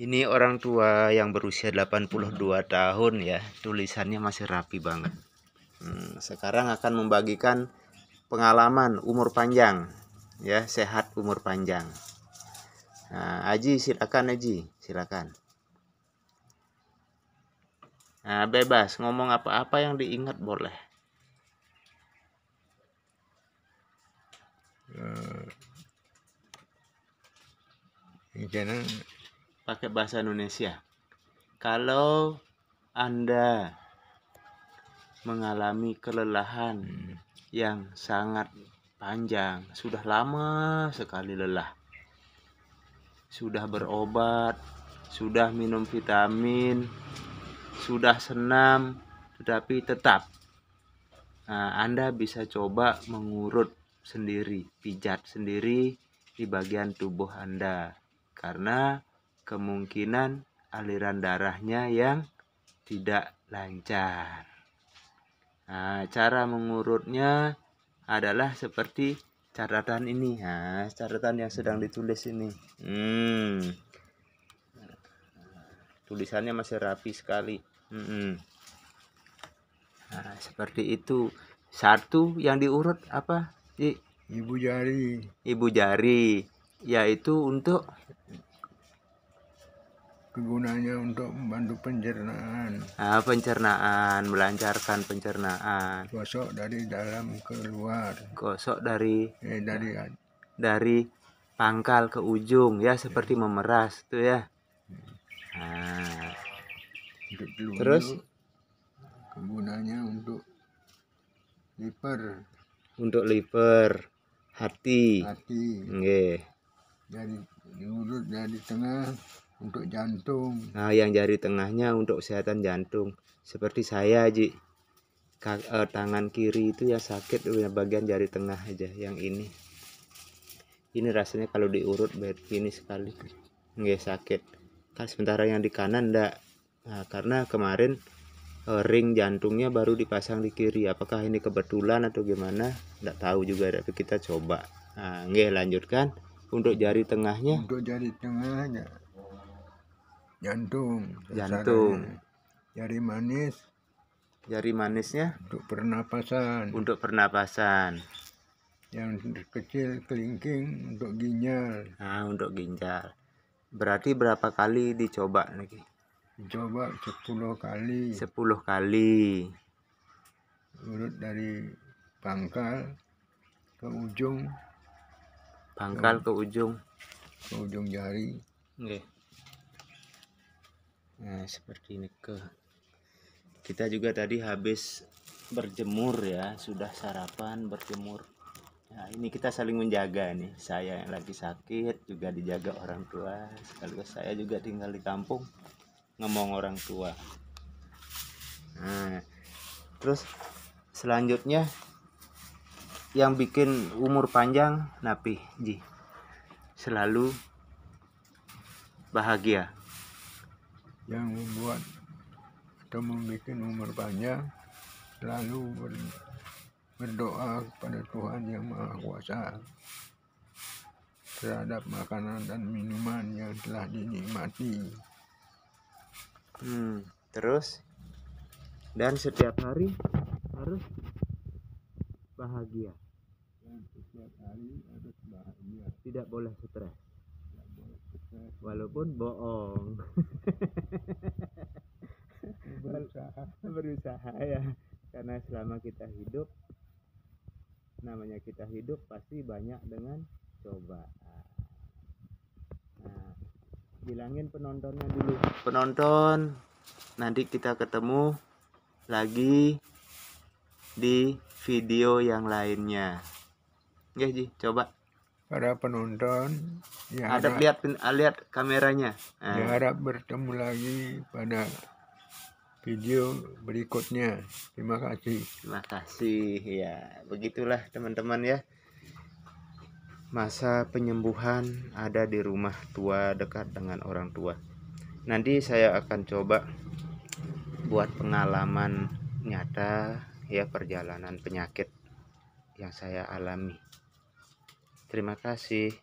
Ini orang tua yang berusia 82 tahun ya, tulisannya masih rapi banget. Hmm, sekarang akan membagikan pengalaman umur panjang, ya sehat umur panjang. Nah, Aji silakan Aji, silakan. Nah, bebas ngomong apa-apa yang diingat boleh. Hmm. Eh, Jangan pakai bahasa Indonesia. Kalau Anda mengalami kelelahan hmm. yang sangat panjang, sudah lama sekali lelah. Sudah berobat, sudah minum vitamin, sudah senam, tetapi tetap nah, Anda bisa coba mengurut sendiri, pijat sendiri di bagian tubuh Anda. Karena kemungkinan aliran darahnya yang tidak lancar. Nah, cara mengurutnya adalah seperti catatan ini. Nah, catatan yang sedang ditulis ini. Hmm. Tulisannya masih rapi sekali. Hmm. Nah, seperti itu. Satu yang diurut apa? Ibu jari. Ibu jari, yaitu untuk kegunaannya untuk membantu pencernaan. Ah, pencernaan, melancarkan pencernaan. Gosok dari dalam ke luar Gosok dari eh, dari nah, dari pangkal ke ujung ya, ya. seperti ya. memeras tuh ya. Nah. Terus kegunaannya untuk liver. Untuk liver, hati. Hati. Nggih. Dari diurut dari tengah untuk jantung. Nah, yang jari tengahnya untuk kesehatan jantung. Seperti saya, Ji. Eh, tangan kiri itu ya sakit bagian jari tengah aja yang ini. Ini rasanya kalau diurut ini sekali nggak sakit. Kan sementara yang di kanan ndak. Nah, karena kemarin eh, ring jantungnya baru dipasang di kiri. Apakah ini kebetulan atau gimana? Ndak tahu juga, tapi kita coba. Nah, nggak lanjutkan untuk jari tengahnya. Untuk jari tengahnya jantung jantung jari manis jari manisnya untuk pernapasan untuk pernapasan yang kecil kelingking untuk ginjal nah untuk ginjal berarti berapa kali dicoba lagi coba 10 kali 10 kali urut dari pangkal ke ujung pangkal ke, ke ujung ke ujung jari okay nah seperti ini ke kita juga tadi habis berjemur ya sudah sarapan berjemur nah ini kita saling menjaga nih saya yang lagi sakit juga dijaga orang tua sekaligus saya juga tinggal di kampung ngomong orang tua nah terus selanjutnya yang bikin umur panjang napi ji selalu bahagia yang membuat atau membuat umur panjang lalu ber, berdoa kepada Tuhan yang Maha Kuasa terhadap makanan dan minuman yang telah dinikmati. Hmm, terus dan setiap hari harus bahagia. Dan setiap hari harus bahagia. Tidak boleh stres walaupun bohong berusaha berusaha ya karena selama kita hidup namanya kita hidup pasti banyak dengan cobaan nah bilangin penontonnya dulu penonton nanti kita ketemu lagi di video yang lainnya Oke ya, Ji coba para penonton yang ada lihat ah, lihat kameranya ah. yang diharap bertemu lagi pada video berikutnya terima kasih terima kasih ya begitulah teman-teman ya masa penyembuhan ada di rumah tua dekat dengan orang tua nanti saya akan coba buat pengalaman nyata ya perjalanan penyakit yang saya alami Terima kasih.